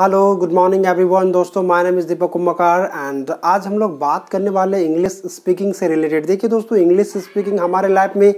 hello good morning everyone दोस्तों my name is Deepak Kumbhkar and आज हम लोग बात करने वाले इंग्लिश स्पीकिंग से रिलेटेड देखिए दोस्तों इंग्लिश स्पीकिंग हमारे लाइफ में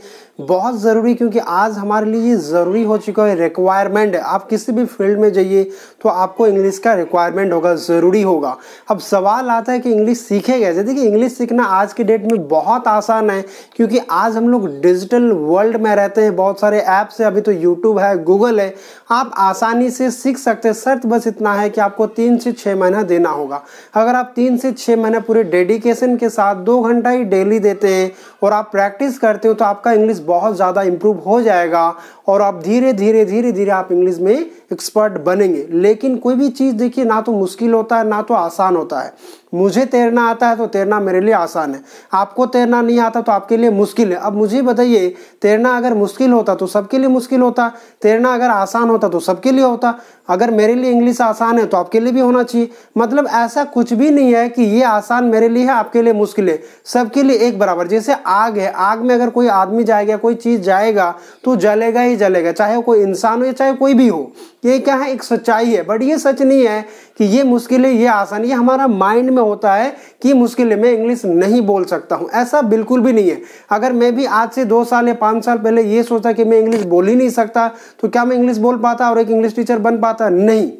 बहुत ज़रूरी क्योंकि आज हमारे लिए ज़रूरी हो चुका है रिक्वायरमेंट आप किसी भी फील्ड में जाइए तो आपको इंग्लिश का रिक्वायरमेंट होगा ज़रूरी होगा अब सवाल आता है कि इंग्लिश सीखे कैसे देखिए इंग्लिश सीखना आज के डेट में बहुत आसान है क्योंकि आज हम लोग डिजिटल वर्ल्ड में रहते हैं बहुत सारे ऐप्स हैं अभी तो यूट्यूब है गूगल है आप आसानी से सीख सकते हैं सर्च बस इतना करना है कि आपको तीन से छः महीना देना होगा अगर आप तीन से छः महीना पूरे डेडिकेशन के साथ दो घंटा ही डेली देते हैं और आप प्रैक्टिस करते हो तो आपका इंग्लिश बहुत ज़्यादा इम्प्रूव हो जाएगा और आप धीरे धीरे धीरे धीरे आप इंग्लिश में एक्सपर्ट बनेंगे लेकिन कोई भी चीज़ देखिए ना तो मुश्किल होता है ना तो आसान होता है मुझे तैरना आता है तो तैरना मेरे लिए आसान है आपको तैरना नहीं आता तो आपके लिए मुश्किल है अब मुझे बताइए तैरना अगर मुश्किल होता तो सबके लिए मुश्किल होता तैरना अगर आसान होता तो सबके लिए होता अगर मेरे लिए इंग्लिश आसान है तो आपके लिए भी होना चाहिए मतलब ऐसा कुछ भी नहीं है कि ये आसान मेरे लिए है आपके लिए मुश्किल है सबके लिए एक बराबर जैसे आग है आग में अगर कोई आदमी जाएगा कोई चीज़ जाएगा तो जलेगा ही जलेगा चाहे कोई इंसान हो या चाहे कोई भी हो ये क्या है एक सच्चाई है बट ये सच नहीं है कि ये मुश्किल है ये आसान ये हमारा माइंड में होता है कि मुश्किल है मैं इंग्लिश नहीं बोल सकता हूँ ऐसा बिल्कुल भी नहीं है अगर मैं भी आज से दो साल या पाँच साल पहले ये सोचा कि मैं इंग्लिश बोल ही नहीं सकता तो क्या मैं इंग्लिश बोल पाता और एक इंग्लिश टीचर बन पाता नहीं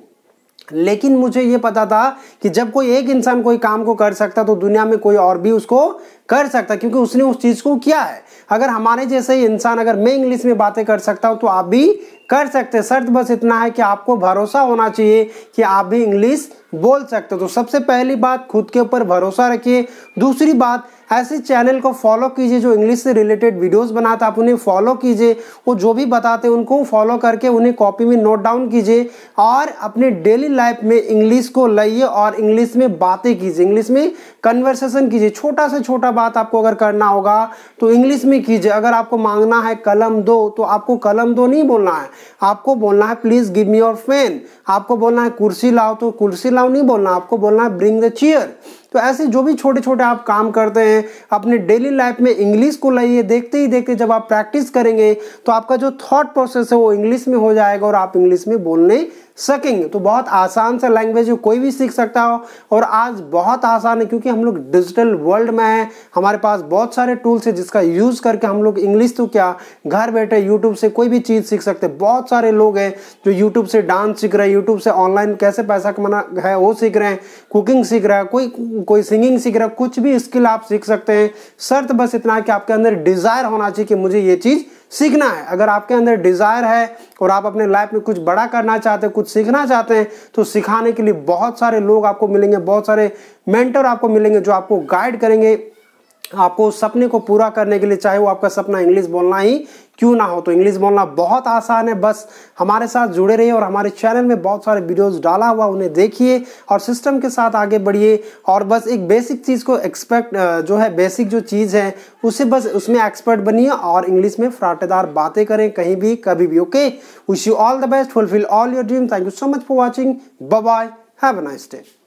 लेकिन मुझे ये पता था कि जब कोई एक इंसान कोई काम को कर सकता तो दुनिया में कोई और भी उसको कर सकता क्योंकि उसने उस चीज़ को किया है अगर हमारे जैसे ही इंसान अगर मैं इंग्लिश में बातें कर सकता हूँ तो आप भी कर सकते शर्त बस इतना है कि आपको भरोसा होना चाहिए कि आप भी इंग्लिश बोल सकते तो सबसे पहली बात खुद के ऊपर भरोसा रखिए दूसरी बात ऐसे चैनल को फॉलो कीजिए जो इंग्लिश से रिलेटेड वीडियोस बनाता आप उन्हें फॉलो कीजिए वो जो भी बताते हैं उनको फॉलो करके उन्हें कॉपी में नोट डाउन कीजिए और अपने डेली लाइफ में इंग्लिश को लाइए और इंग्लिश में बातें कीजिए इंग्लिश में कन्वर्सेशन कीजिए छोटा से छोटा बात आपको अगर करना होगा तो इंग्लिश में कीजिए अगर आपको मांगना है कलम दो तो आपको कलम दो नहीं बोलना है आपको बोलना है please give me your fan आपको बोलना है कुर्सी लाओ तो कुर्सी लाओ नहीं बोलना आपको बोलना है ब्रिंग द चेयर तो ऐसे जो भी छोटे छोटे आप काम करते हैं अपने डेली लाइफ में इंग्लिश को लाइए देखते ही देखते जब आप प्रैक्टिस करेंगे तो आपका जो थॉट प्रोसेस है वो इंग्लिश में हो जाएगा और आप इंग्लिश में बोलने सकेंगे तो बहुत आसान सा लैंग्वेज है कोई भी सीख सकता हो और आज बहुत आसान है क्योंकि हम लोग डिजिटल वर्ल्ड में हैं हमारे पास बहुत सारे टूल्स है जिसका यूज़ करके हम लोग इंग्लिश तो क्या घर बैठे यूट्यूब से कोई भी चीज़ सीख सकते हैं बहुत सारे लोग हैं जो यूट्यूब से डांस सीख रहे हैं यूट्यूब से ऑनलाइन कैसे पैसा कमाना है वो सीख रहे हैं कुकिंग सीख रहा है कोई कोई सिंगिंग सीख रहा है कुछ भी स्किल आप सीख सकते हैं शर्त बस इतना है कि आपके अंदर डिज़ायर होना चाहिए कि मुझे ये चीज़ सीखना है अगर आपके अंदर डिज़ायर है और आप अपने लाइफ में कुछ बड़ा करना चाहते हैं कुछ सीखना चाहते हैं तो सिखाने के लिए बहुत सारे लोग आपको मिलेंगे बहुत सारे मेंटर आपको मिलेंगे जो आपको गाइड करेंगे आपको उस सपने को पूरा करने के लिए चाहे वो आपका सपना इंग्लिश बोलना ही क्यों ना हो तो इंग्लिश बोलना बहुत आसान है बस हमारे साथ जुड़े रहिए और हमारे चैनल में बहुत सारे वीडियोस डाला हुआ उन्हें देखिए और सिस्टम के साथ आगे बढ़िए और बस एक बेसिक चीज़ को एक्सपेक्ट जो है बेसिक जो चीज़ है उसे बस उसमें एक्सपर्ट बनिए और इंग्लिश में फ्राटेदार बातें करें कहीं भी कभी भी okay wish you all the best fulfill all your dream thank you so much for watching bye have a nice day